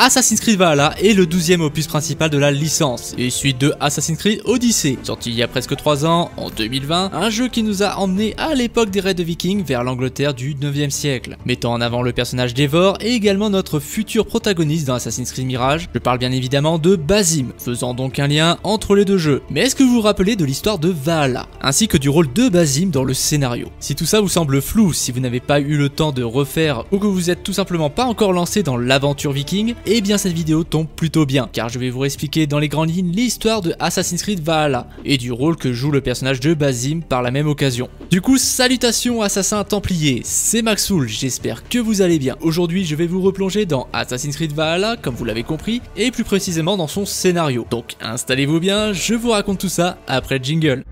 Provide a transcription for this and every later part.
Assassin's Creed Valhalla est le 12 opus principal de la licence, et suite de Assassin's Creed Odyssey, sorti il y a presque 3 ans, en 2020, un jeu qui nous a emmené à l'époque des raids de vikings vers l'Angleterre du 9e siècle, mettant en avant le personnage d'Evor et également notre futur protagoniste dans Assassin's Creed Mirage, je parle bien évidemment de Basim, faisant donc un lien entre les deux jeux. Mais est-ce que vous vous rappelez de l'histoire de Valhalla, ainsi que du rôle de Basim dans le scénario Si tout ça vous semble flou, si vous n'avez pas eu le temps de refaire ou que vous êtes tout simplement pas encore lancé dans l'aventure viking, eh bien cette vidéo tombe plutôt bien, car je vais vous expliquer dans les grandes lignes l'histoire de Assassin's Creed Valhalla, et du rôle que joue le personnage de Basim par la même occasion. Du coup, salutations Assassin templiers, c'est Maxoul, j'espère que vous allez bien. Aujourd'hui je vais vous replonger dans Assassin's Creed Valhalla, comme vous l'avez compris, et plus précisément dans son scénario. Donc installez-vous bien, je vous raconte tout ça après le jingle.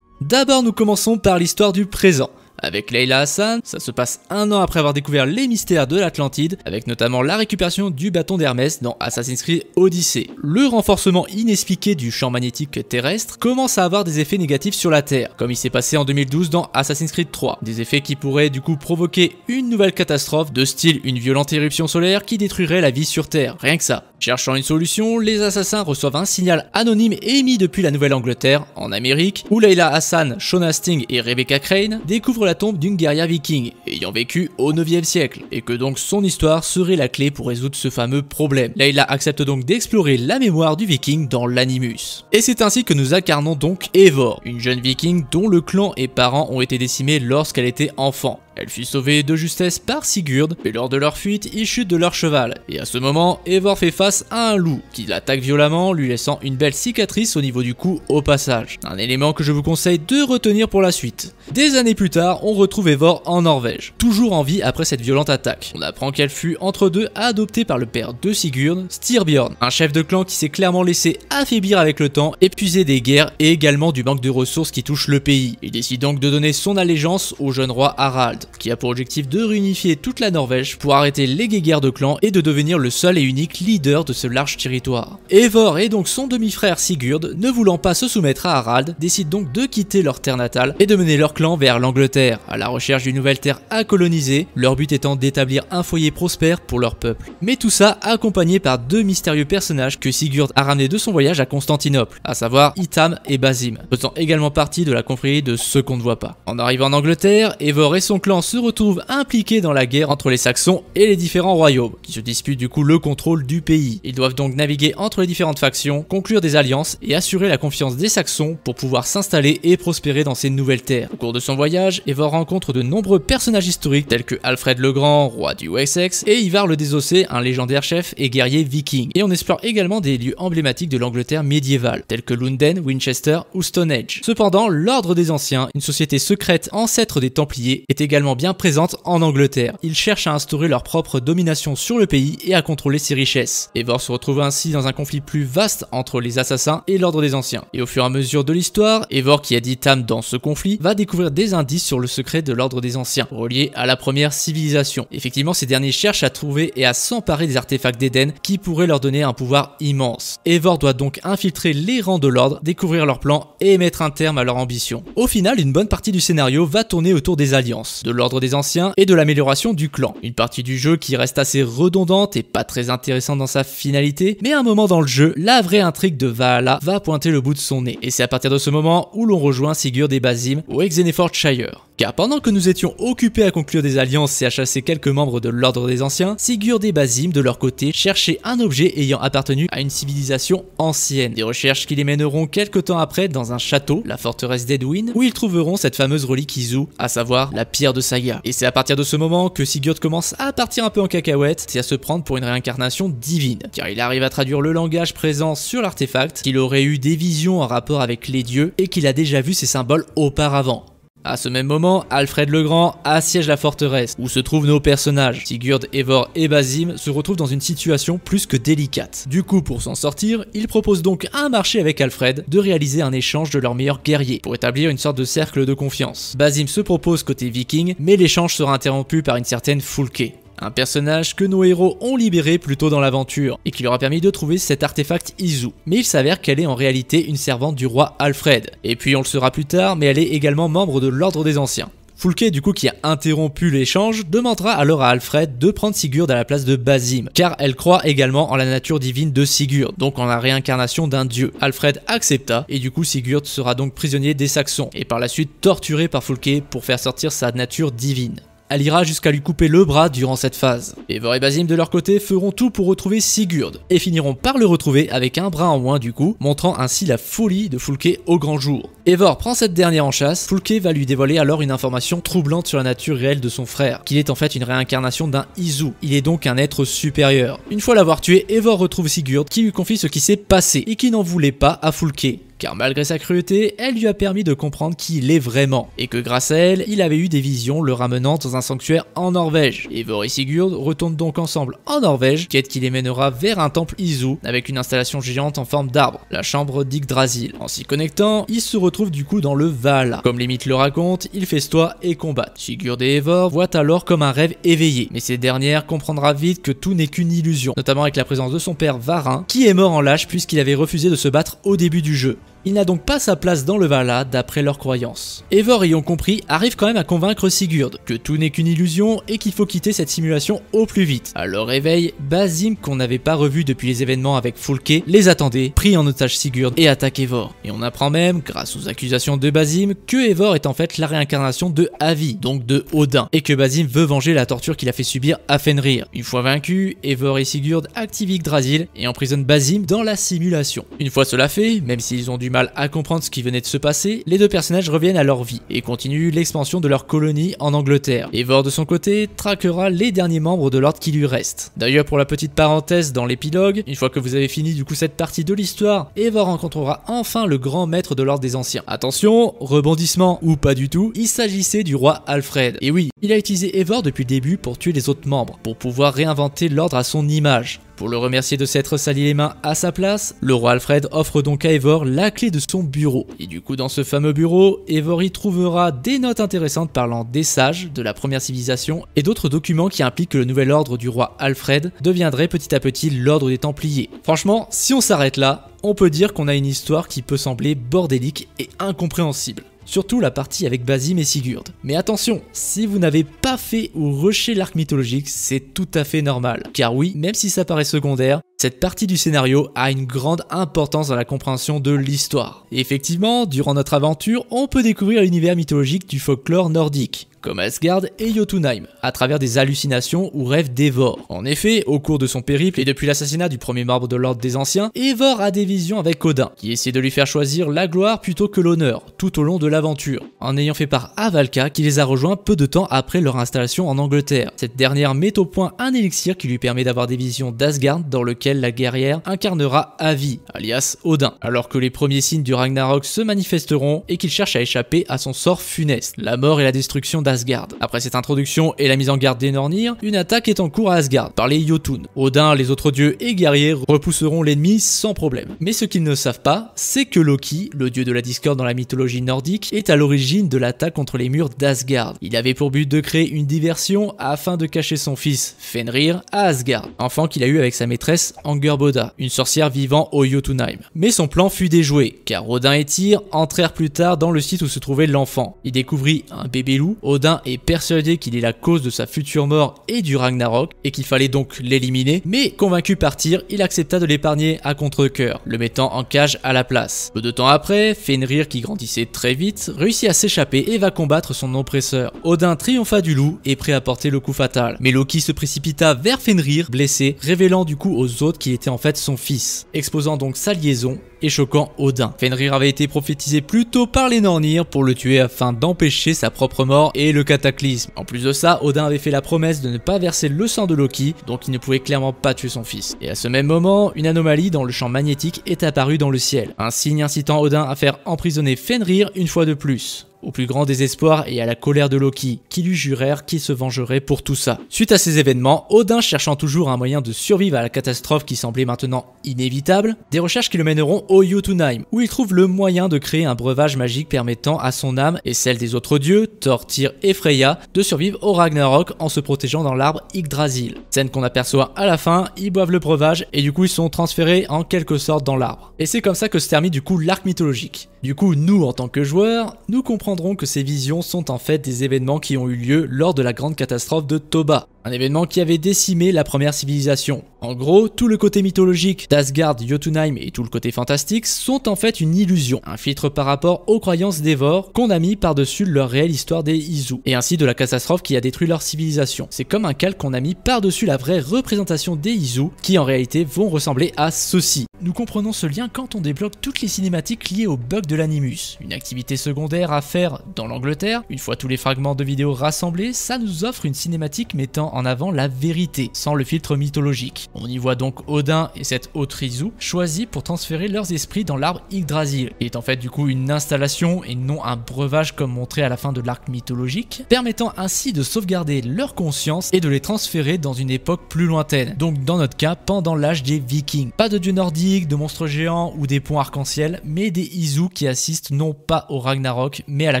D'abord, nous commençons par l'histoire du présent. Avec Leila Hassan, ça se passe un an après avoir découvert les mystères de l'Atlantide, avec notamment la récupération du bâton d'Hermès dans Assassin's Creed Odyssey. Le renforcement inexpliqué du champ magnétique terrestre commence à avoir des effets négatifs sur la Terre, comme il s'est passé en 2012 dans Assassin's Creed 3. Des effets qui pourraient du coup provoquer une nouvelle catastrophe de style une violente éruption solaire qui détruirait la vie sur Terre, rien que ça. Cherchant une solution, les assassins reçoivent un signal anonyme émis depuis la Nouvelle-Angleterre, en Amérique, où Leila Hassan, Sean Hastings et Rebecca Crane découvrent la la tombe d'une guerrière viking, ayant vécu au 9e siècle, et que donc son histoire serait la clé pour résoudre ce fameux problème. Layla accepte donc d'explorer la mémoire du viking dans l'animus. Et c'est ainsi que nous incarnons donc Evor, une jeune viking dont le clan et parents ont été décimés lorsqu'elle était enfant. Elle fut sauvée de justesse par Sigurd, mais lors de leur fuite, ils chutent de leur cheval, et à ce moment, Eivor fait face à un loup, qui l'attaque violemment, lui laissant une belle cicatrice au niveau du cou au passage. Un élément que je vous conseille de retenir pour la suite. Des années plus tard, on retrouve Eivor en Norvège, toujours en vie après cette violente attaque. On apprend qu'elle fut entre deux adoptée par le père de Sigurd, Styrbjorn, un chef de clan qui s'est clairement laissé affaiblir avec le temps, épuisé des guerres et également du manque de ressources qui touche le pays. Il décide donc de donner son allégeance au jeune roi Harald qui a pour objectif de réunifier toute la Norvège pour arrêter les guerres de clans et de devenir le seul et unique leader de ce large territoire. Eivor et donc son demi-frère Sigurd, ne voulant pas se soumettre à Harald, décident donc de quitter leur terre natale et de mener leur clan vers l'Angleterre, à la recherche d'une nouvelle terre à coloniser, leur but étant d'établir un foyer prospère pour leur peuple. Mais tout ça accompagné par deux mystérieux personnages que Sigurd a ramenés de son voyage à Constantinople, à savoir Itam et Basim, faisant également partie de la confrérie de ceux qu'on ne voit pas. En arrivant en Angleterre, Eivor et son clan se retrouvent impliqués dans la guerre entre les Saxons et les différents royaumes, qui se disputent du coup le contrôle du pays. Ils doivent donc naviguer entre les différentes factions, conclure des alliances et assurer la confiance des Saxons pour pouvoir s'installer et prospérer dans ces nouvelles terres. Au cours de son voyage, Evor rencontre de nombreux personnages historiques tels que Alfred le Grand, roi du Wessex, et Ivar le Désossé, un légendaire chef et guerrier viking. Et on explore également des lieux emblématiques de l'Angleterre médiévale, tels que Lunden, Winchester ou Stonehenge. Cependant, l'Ordre des Anciens, une société secrète ancêtre des Templiers, est également bien présente en Angleterre. Ils cherchent à instaurer leur propre domination sur le pays et à contrôler ses richesses. Eivor se retrouve ainsi dans un conflit plus vaste entre les assassins et l'ordre des anciens. Et au fur et à mesure de l'histoire, Eivor qui a dit Tam dans ce conflit va découvrir des indices sur le secret de l'ordre des anciens, relié à la première civilisation. Effectivement, ces derniers cherchent à trouver et à s'emparer des artefacts d'Eden qui pourraient leur donner un pouvoir immense. Eivor doit donc infiltrer les rangs de l'ordre, découvrir leurs plans et mettre un terme à leur ambition. Au final, une bonne partie du scénario va tourner autour des alliances, de l'ordre des anciens et de l'amélioration du clan. Une partie du jeu qui reste assez redondante et pas très intéressante dans sa finalité, mais à un moment dans le jeu, la vraie intrigue de Valhalla va pointer le bout de son nez. Et c'est à partir de ce moment où l'on rejoint Sigurd et Basim au Exenefort Shire pendant que nous étions occupés à conclure des alliances et à chasser quelques membres de l'ordre des anciens, Sigurd et Basim, de leur côté, cherchaient un objet ayant appartenu à une civilisation ancienne. Des recherches qui les mèneront quelques temps après dans un château, la forteresse d'Edwin, où ils trouveront cette fameuse relique Izu, à savoir la pierre de Saga. Et c'est à partir de ce moment que Sigurd commence à partir un peu en cacahuète et à se prendre pour une réincarnation divine, car il arrive à traduire le langage présent sur l'artefact, qu'il aurait eu des visions en rapport avec les dieux et qu'il a déjà vu ces symboles auparavant. À ce même moment, Alfred le Grand assiège la forteresse, où se trouvent nos personnages. Sigurd, Evor et Basim se retrouvent dans une situation plus que délicate. Du coup, pour s'en sortir, ils proposent donc à un marché avec Alfred de réaliser un échange de leurs meilleurs guerriers, pour établir une sorte de cercle de confiance. Basim se propose côté viking, mais l'échange sera interrompu par une certaine Fulke un personnage que nos héros ont libéré plus tôt dans l'aventure et qui leur a permis de trouver cet artefact Izu. Mais il s'avère qu'elle est en réalité une servante du roi Alfred. Et puis on le saura plus tard, mais elle est également membre de l'Ordre des Anciens. Fulke, du coup, qui a interrompu l'échange, demandera alors à Alfred de prendre Sigurd à la place de Basim, car elle croit également en la nature divine de Sigurd, donc en la réincarnation d'un dieu. Alfred accepta, et du coup, Sigurd sera donc prisonnier des Saxons, et par la suite torturé par Fulke pour faire sortir sa nature divine. Elle ira jusqu'à lui couper le bras durant cette phase. Evor et Basim de leur côté feront tout pour retrouver Sigurd et finiront par le retrouver avec un bras en moins du coup, montrant ainsi la folie de Fulke au grand jour. Evor prend cette dernière en chasse, Fulke va lui dévoiler alors une information troublante sur la nature réelle de son frère, qu'il est en fait une réincarnation d'un Izu, il est donc un être supérieur. Une fois l'avoir tué, Evor retrouve Sigurd qui lui confie ce qui s'est passé et qui n'en voulait pas à Fulke car malgré sa cruauté, elle lui a permis de comprendre qui il est vraiment, et que grâce à elle, il avait eu des visions le ramenant dans un sanctuaire en Norvège. Eivor et Sigurd retournent donc ensemble en Norvège, quête qui les mènera vers un temple Izu, avec une installation géante en forme d'arbre, la chambre d'Yggdrasil. En s'y connectant, ils se retrouvent du coup dans le Val. Comme les mythes le racontent, ils festoient et combattent. Sigurd et Evor voient alors comme un rêve éveillé, mais ces dernière comprendra vite que tout n'est qu'une illusion, notamment avec la présence de son père Varin, qui est mort en lâche puisqu'il avait refusé de se battre au début du jeu. Il n'a donc pas sa place dans le Vala, d'après leurs croyances. Eivor ayant compris, arrive quand même à convaincre Sigurd que tout n'est qu'une illusion et qu'il faut quitter cette simulation au plus vite. À leur réveil, Basim, qu'on n'avait pas revu depuis les événements avec Fulke, les attendait, prit en otage Sigurd et attaque Eivor. Et on apprend même, grâce aux accusations de Basim, que Eivor est en fait la réincarnation de Avi, donc de Odin, et que Basim veut venger la torture qu'il a fait subir à Fenrir. Une fois vaincu, Eivor et Sigurd activent Yggdrasil et emprisonnent Basim dans la simulation. Une fois cela fait, même s'ils ont dû mal à comprendre ce qui venait de se passer, les deux personnages reviennent à leur vie et continuent l'expansion de leur colonie en Angleterre. Evor de son côté traquera les derniers membres de l'ordre qui lui reste. D'ailleurs pour la petite parenthèse dans l'épilogue, une fois que vous avez fini du coup cette partie de l'histoire, Evor rencontrera enfin le grand maître de l'ordre des anciens. Attention, rebondissement ou pas du tout, il s'agissait du roi Alfred. Et oui, il a utilisé Evor depuis le début pour tuer les autres membres, pour pouvoir réinventer l'ordre à son image. Pour le remercier de s'être sali les mains à sa place, le roi Alfred offre donc à Evor la clé de son bureau. Et du coup, dans ce fameux bureau, Evor y trouvera des notes intéressantes parlant des sages, de la première civilisation et d'autres documents qui impliquent que le nouvel ordre du roi Alfred deviendrait petit à petit l'ordre des Templiers. Franchement, si on s'arrête là, on peut dire qu'on a une histoire qui peut sembler bordélique et incompréhensible surtout la partie avec Basim et Sigurd. Mais attention, si vous n'avez pas fait ou rushé l'arc mythologique, c'est tout à fait normal. Car oui, même si ça paraît secondaire, cette partie du scénario a une grande importance dans la compréhension de l'histoire. Effectivement, durant notre aventure, on peut découvrir l'univers mythologique du folklore nordique comme Asgard et Jotunheim, à travers des hallucinations ou rêves d'Evor. En effet, au cours de son périple et depuis l'assassinat du premier marbre de l'Ordre des Anciens, Evor a des visions avec Odin, qui essaie de lui faire choisir la gloire plutôt que l'honneur, tout au long de l'aventure, en ayant fait part à Valka qui les a rejoints peu de temps après leur installation en Angleterre. Cette dernière met au point un élixir qui lui permet d'avoir des visions d'Asgard dans lequel la guerrière incarnera Avi, alias Odin, alors que les premiers signes du Ragnarok se manifesteront et qu'il cherche à échapper à son sort funeste. La mort et la destruction d Asgard. Après cette introduction et la mise en garde des Nornir, une attaque est en cours à Asgard par les Jotun. Odin, les autres dieux et guerriers repousseront l'ennemi sans problème. Mais ce qu'ils ne savent pas, c'est que Loki, le dieu de la discorde dans la mythologie nordique, est à l'origine de l'attaque contre les murs d'Asgard. Il avait pour but de créer une diversion afin de cacher son fils Fenrir à Asgard, enfant qu'il a eu avec sa maîtresse Angerboda, une sorcière vivant au Jotunheim. Mais son plan fut déjoué, car Odin et Tyr entrèrent plus tard dans le site où se trouvait l'enfant. Il découvrit un bébé loup, Odin Odin est persuadé qu'il est la cause de sa future mort et du Ragnarok et qu'il fallait donc l'éliminer, mais convaincu par Tyr, il accepta de l'épargner à contre-coeur, le mettant en cage à la place. Peu de temps après, Fenrir qui grandissait très vite, réussit à s'échapper et va combattre son oppresseur. Odin triompha du loup et prêt à porter le coup fatal, mais Loki se précipita vers Fenrir, blessé, révélant du coup aux autres qu'il était en fait son fils, exposant donc sa liaison et choquant Odin. Fenrir avait été prophétisé plutôt par les Nornir pour le tuer afin d'empêcher sa propre mort et le cataclysme. En plus de ça, Odin avait fait la promesse de ne pas verser le sang de Loki, donc il ne pouvait clairement pas tuer son fils. Et à ce même moment, une anomalie dans le champ magnétique est apparue dans le ciel, un signe incitant Odin à faire emprisonner Fenrir une fois de plus au plus grand désespoir et à la colère de Loki, qui lui jurèrent qu'il se vengerait pour tout ça. Suite à ces événements, Odin cherchant toujours un moyen de survivre à la catastrophe qui semblait maintenant inévitable, des recherches qui le mèneront au Jotunheim, où il trouve le moyen de créer un breuvage magique permettant à son âme et celle des autres dieux, Thor, Tyr et Freya, de survivre au Ragnarok en se protégeant dans l'arbre Yggdrasil. Scène qu'on aperçoit à la fin, ils boivent le breuvage et du coup ils sont transférés en quelque sorte dans l'arbre. Et c'est comme ça que se termine du coup l'arc mythologique. Du coup, nous en tant que joueurs, nous comprenons que ces visions sont en fait des événements qui ont eu lieu lors de la grande catastrophe de Toba. Un événement qui avait décimé la première civilisation. En gros, tout le côté mythologique d'Asgard, Jotunheim et tout le côté fantastique sont en fait une illusion, un filtre par rapport aux croyances d'Evor qu'on a mis par-dessus leur réelle histoire des Izu, et ainsi de la catastrophe qui a détruit leur civilisation. C'est comme un calque qu'on a mis par-dessus la vraie représentation des Izu, qui en réalité vont ressembler à ceci. Nous comprenons ce lien quand on débloque toutes les cinématiques liées au bug de l'animus, une activité secondaire à faire dans l'Angleterre, une fois tous les fragments de vidéos rassemblés, ça nous offre une cinématique mettant en avant la vérité, sans le filtre mythologique. On y voit donc Odin et cette Izu, choisis pour transférer leurs esprits dans l'arbre Yggdrasil, qui est en fait du coup une installation et non un breuvage comme montré à la fin de l'arc mythologique, permettant ainsi de sauvegarder leur conscience et de les transférer dans une époque plus lointaine, donc dans notre cas pendant l'âge des vikings. Pas de dieux nordiques, de monstres géants ou des ponts arc-en-ciel, mais des Izu qui assistent non pas au Ragnarok, mais à la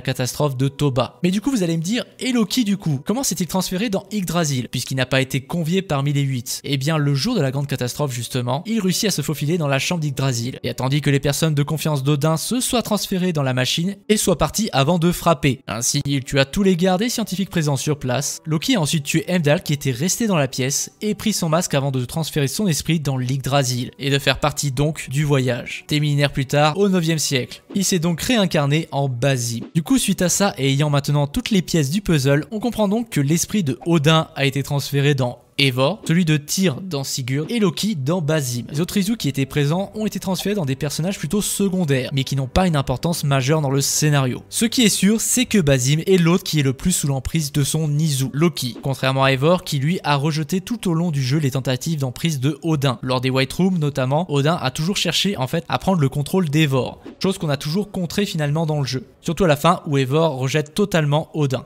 catastrophe de Toba. Mais du coup vous allez me dire, et Loki du coup, comment s'est-il transféré dans Yggdrasil puisqu'il n'a pas été convié parmi les huit. Et eh bien le jour de la grande catastrophe justement, il réussit à se faufiler dans la chambre d'Yggdrasil, et attendit que les personnes de confiance d'Odin se soient transférées dans la machine et soient parties avant de frapper. Ainsi, il tua tous les gardes et scientifiques présents sur place. Loki a ensuite tué Heimdall qui était resté dans la pièce et pris son masque avant de transférer son esprit dans l'Yggdrasil et de faire partie donc du voyage. Des plus tard, au 9e siècle, il s'est donc réincarné en Basim. Du coup, suite à ça et ayant maintenant toutes les pièces du puzzle, on comprend donc que l'esprit de Odin a été transféré dans Evor, celui de Tyr dans Sigurd et Loki dans Basim. Les autres Izu qui étaient présents ont été transférés dans des personnages plutôt secondaires, mais qui n'ont pas une importance majeure dans le scénario. Ce qui est sûr, c'est que Basim est l'autre qui est le plus sous l'emprise de son Izu, Loki, contrairement à Evor, qui lui a rejeté tout au long du jeu les tentatives d'emprise de Odin. Lors des White Rooms notamment, Odin a toujours cherché en fait à prendre le contrôle d'Evor, chose qu'on a toujours contrée finalement dans le jeu, surtout à la fin où Evor rejette totalement Odin.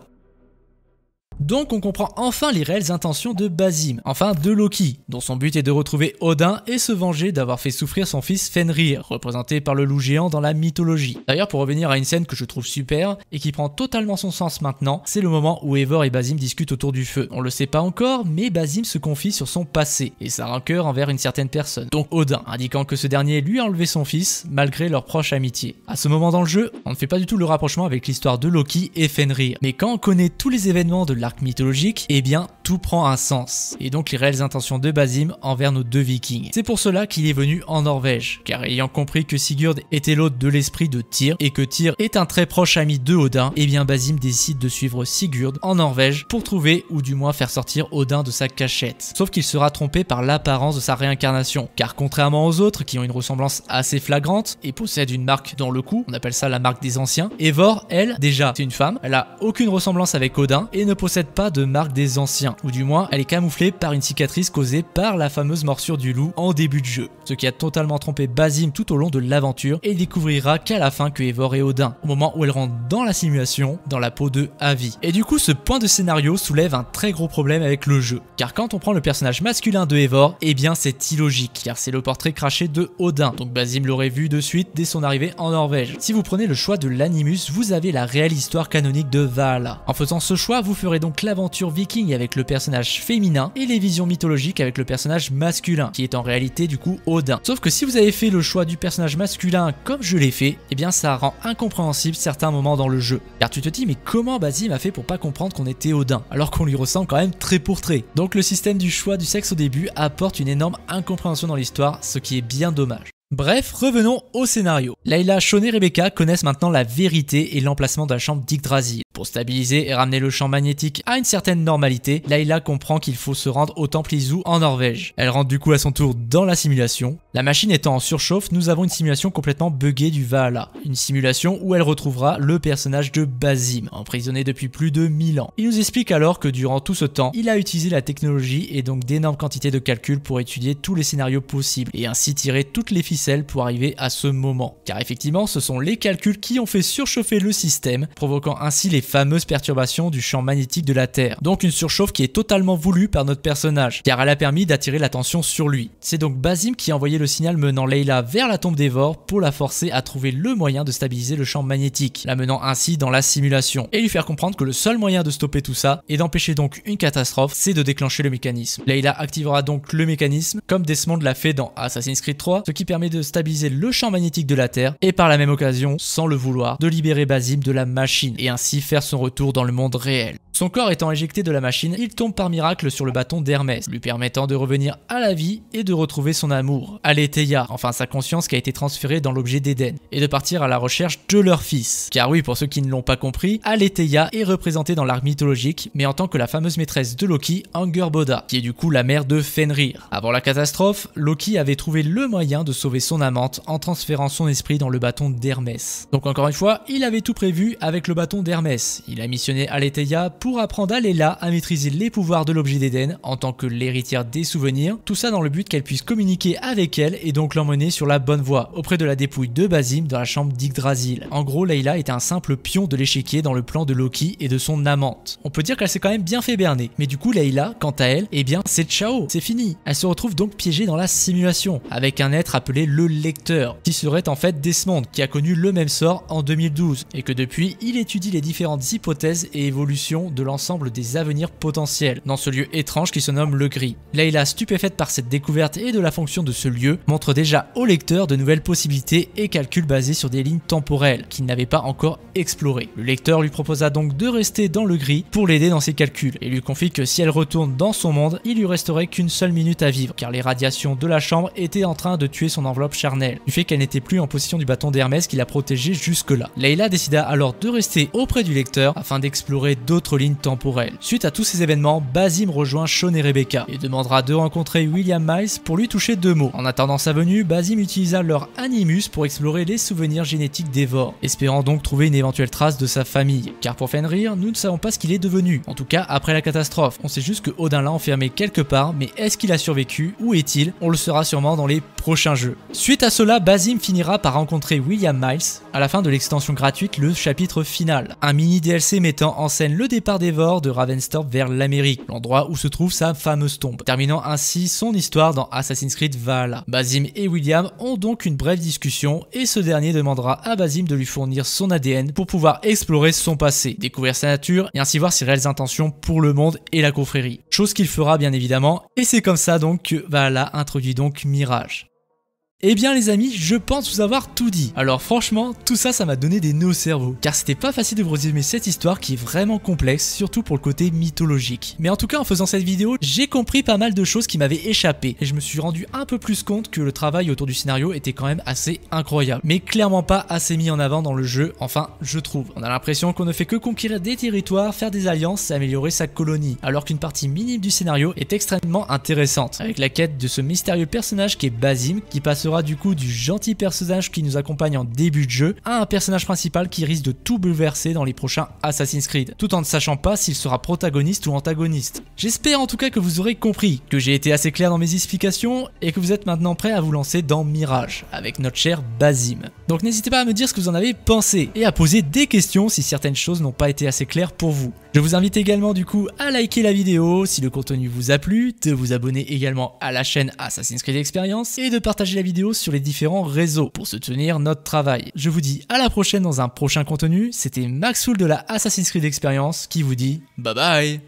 Donc on comprend enfin les réelles intentions de Basim, enfin de Loki, dont son but est de retrouver Odin et se venger d'avoir fait souffrir son fils Fenrir, représenté par le loup géant dans la mythologie. D'ailleurs pour revenir à une scène que je trouve super et qui prend totalement son sens maintenant, c'est le moment où Eivor et Basim discutent autour du feu. On le sait pas encore, mais Basim se confie sur son passé et sa rancœur envers une certaine personne, donc Odin, indiquant que ce dernier lui a enlevé son fils malgré leur proche amitié. À ce moment dans le jeu, on ne fait pas du tout le rapprochement avec l'histoire de Loki et Fenrir, mais quand on connaît tous les événements de la mythologique, eh bien tout prend un sens, et donc les réelles intentions de Basim envers nos deux vikings. C'est pour cela qu'il est venu en Norvège, car ayant compris que Sigurd était l'hôte de l'esprit de Tyr, et que Tyr est un très proche ami de Odin, et eh bien Basim décide de suivre Sigurd en Norvège pour trouver ou du moins faire sortir Odin de sa cachette. Sauf qu'il sera trompé par l'apparence de sa réincarnation, car contrairement aux autres qui ont une ressemblance assez flagrante et possèdent une marque dans le cou, on appelle ça la marque des anciens, Evor, elle, déjà, c'est une femme, elle a aucune ressemblance avec Odin et ne possède pas de marque des anciens ou du moins, elle est camouflée par une cicatrice causée par la fameuse morsure du loup en début de jeu, ce qui a totalement trompé Basim tout au long de l'aventure et découvrira qu'à la fin que Evor est Odin, au moment où elle rentre dans la simulation, dans la peau de Avi. Et du coup, ce point de scénario soulève un très gros problème avec le jeu, car quand on prend le personnage masculin de Evor, eh bien c'est illogique, car c'est le portrait craché de Odin, donc Basim l'aurait vu de suite dès son arrivée en Norvège. Si vous prenez le choix de l'animus, vous avez la réelle histoire canonique de Val. En faisant ce choix, vous ferez donc l'aventure viking avec le personnage féminin et les visions mythologiques avec le personnage masculin, qui est en réalité du coup Odin. Sauf que si vous avez fait le choix du personnage masculin comme je l'ai fait, eh bien ça rend incompréhensible certains moments dans le jeu. Car tu te dis mais comment Basim a fait pour pas comprendre qu'on était Odin, alors qu'on lui ressent quand même très pour très. Donc le système du choix du sexe au début apporte une énorme incompréhension dans l'histoire, ce qui est bien dommage. Bref, revenons au scénario. Layla, Sean et Rebecca connaissent maintenant la vérité et l'emplacement de la chambre d'Yggdrasil. Pour stabiliser et ramener le champ magnétique à une certaine normalité, Layla comprend qu'il faut se rendre au temple Izu en Norvège. Elle rentre du coup à son tour dans la simulation. La machine étant en surchauffe, nous avons une simulation complètement buggée du Valhalla. Une simulation où elle retrouvera le personnage de Basim, emprisonné depuis plus de 1000 ans. Il nous explique alors que durant tout ce temps, il a utilisé la technologie et donc d'énormes quantités de calculs pour étudier tous les scénarios possibles et ainsi tirer toutes les ficelles pour arriver à ce moment. Car effectivement, ce sont les calculs qui ont fait surchauffer le système, provoquant ainsi les fameuse perturbation du champ magnétique de la Terre. Donc une surchauffe qui est totalement voulue par notre personnage, car elle a permis d'attirer l'attention sur lui. C'est donc Basim qui a envoyé le signal menant Leila vers la tombe d'Evor pour la forcer à trouver le moyen de stabiliser le champ magnétique, la menant ainsi dans la simulation, et lui faire comprendre que le seul moyen de stopper tout ça et d'empêcher donc une catastrophe, c'est de déclencher le mécanisme. Leila activera donc le mécanisme, comme Desmond l'a fait dans Assassin's Creed 3, ce qui permet de stabiliser le champ magnétique de la Terre, et par la même occasion, sans le vouloir, de libérer Basim de la machine, et ainsi faire son retour dans le monde réel. Son corps étant éjecté de la machine, il tombe par miracle sur le bâton d'Hermès, lui permettant de revenir à la vie et de retrouver son amour, Aletheia, enfin sa conscience qui a été transférée dans l'objet d'Eden, et de partir à la recherche de leur fils. Car oui, pour ceux qui ne l'ont pas compris, Aletheia est représentée dans l'arc mythologique, mais en tant que la fameuse maîtresse de Loki, Angerboda, qui est du coup la mère de Fenrir. Avant la catastrophe, Loki avait trouvé le moyen de sauver son amante en transférant son esprit dans le bâton d'Hermès. Donc encore une fois, il avait tout prévu avec le bâton d'Hermès. Il a missionné Aletheia pour pour apprendre à Leila à maîtriser les pouvoirs de l'objet d'Eden en tant que l'héritière des souvenirs, tout ça dans le but qu'elle puisse communiquer avec elle et donc l'emmener sur la bonne voie auprès de la dépouille de Basim dans la chambre d'Yggdrasil. En gros, Leila est un simple pion de l'échiquier dans le plan de Loki et de son amante. On peut dire qu'elle s'est quand même bien fait berner, mais du coup Leila, quant à elle, eh bien c'est ciao, c'est fini. Elle se retrouve donc piégée dans la simulation avec un être appelé le lecteur, qui serait en fait Desmond qui a connu le même sort en 2012 et que depuis il étudie les différentes hypothèses et évolutions de l'ensemble des avenirs potentiels dans ce lieu étrange qui se nomme le Gris. Leila stupéfaite par cette découverte et de la fonction de ce lieu, montre déjà au lecteur de nouvelles possibilités et calculs basés sur des lignes temporelles qu'il n'avait pas encore explorées. Le lecteur lui proposa donc de rester dans le Gris pour l'aider dans ses calculs et lui confie que si elle retourne dans son monde, il lui resterait qu'une seule minute à vivre car les radiations de la chambre étaient en train de tuer son enveloppe charnelle, du fait qu'elle n'était plus en position du bâton d'Hermès qui la protégeait jusque-là. Leila décida alors de rester auprès du lecteur afin d'explorer d'autres lignes temporelle. Suite à tous ces événements, Basim rejoint Sean et Rebecca et demandera de rencontrer William Miles pour lui toucher deux mots. En attendant sa venue, Basim utilisa leur animus pour explorer les souvenirs génétiques d'Evor, espérant donc trouver une éventuelle trace de sa famille. Car pour Fenrir, nous ne savons pas ce qu'il est devenu, en tout cas après la catastrophe. On sait juste que Odin l'a enfermé quelque part, mais est-ce qu'il a survécu Où est-il On le saura sûrement dans les prochains jeux. Suite à cela, Basim finira par rencontrer William Miles à la fin de l'extension gratuite, le chapitre final. Un mini DLC mettant en scène le départ Dévore de Ravenstorp vers l'Amérique, l'endroit où se trouve sa fameuse tombe, terminant ainsi son histoire dans Assassin's Creed Valhalla. Basim et William ont donc une brève discussion et ce dernier demandera à Basim de lui fournir son ADN pour pouvoir explorer son passé, découvrir sa nature et ainsi voir ses réelles intentions pour le monde et la confrérie. Chose qu'il fera bien évidemment et c'est comme ça donc que Valhalla introduit donc Mirage. Eh bien les amis, je pense vous avoir tout dit. Alors franchement, tout ça, ça m'a donné des nœuds au cerveau, car c'était pas facile de vous résumer cette histoire qui est vraiment complexe, surtout pour le côté mythologique. Mais en tout cas, en faisant cette vidéo, j'ai compris pas mal de choses qui m'avaient échappé, et je me suis rendu un peu plus compte que le travail autour du scénario était quand même assez incroyable, mais clairement pas assez mis en avant dans le jeu, enfin je trouve. On a l'impression qu'on ne fait que conquérir des territoires, faire des alliances et améliorer sa colonie, alors qu'une partie minime du scénario est extrêmement intéressante, avec la quête de ce mystérieux personnage qui est Basim, qui passe sera du coup du gentil personnage qui nous accompagne en début de jeu à un personnage principal qui risque de tout bouleverser dans les prochains Assassin's Creed, tout en ne sachant pas s'il sera protagoniste ou antagoniste. J'espère en tout cas que vous aurez compris, que j'ai été assez clair dans mes explications et que vous êtes maintenant prêt à vous lancer dans Mirage avec notre cher Basim. Donc n'hésitez pas à me dire ce que vous en avez pensé et à poser des questions si certaines choses n'ont pas été assez claires pour vous. Je vous invite également du coup à liker la vidéo si le contenu vous a plu, de vous abonner également à la chaîne Assassin's Creed Experience et de partager la vidéo sur les différents réseaux pour soutenir notre travail. Je vous dis à la prochaine dans un prochain contenu. C'était Maxoul de la Assassin's Creed Experience qui vous dit bye bye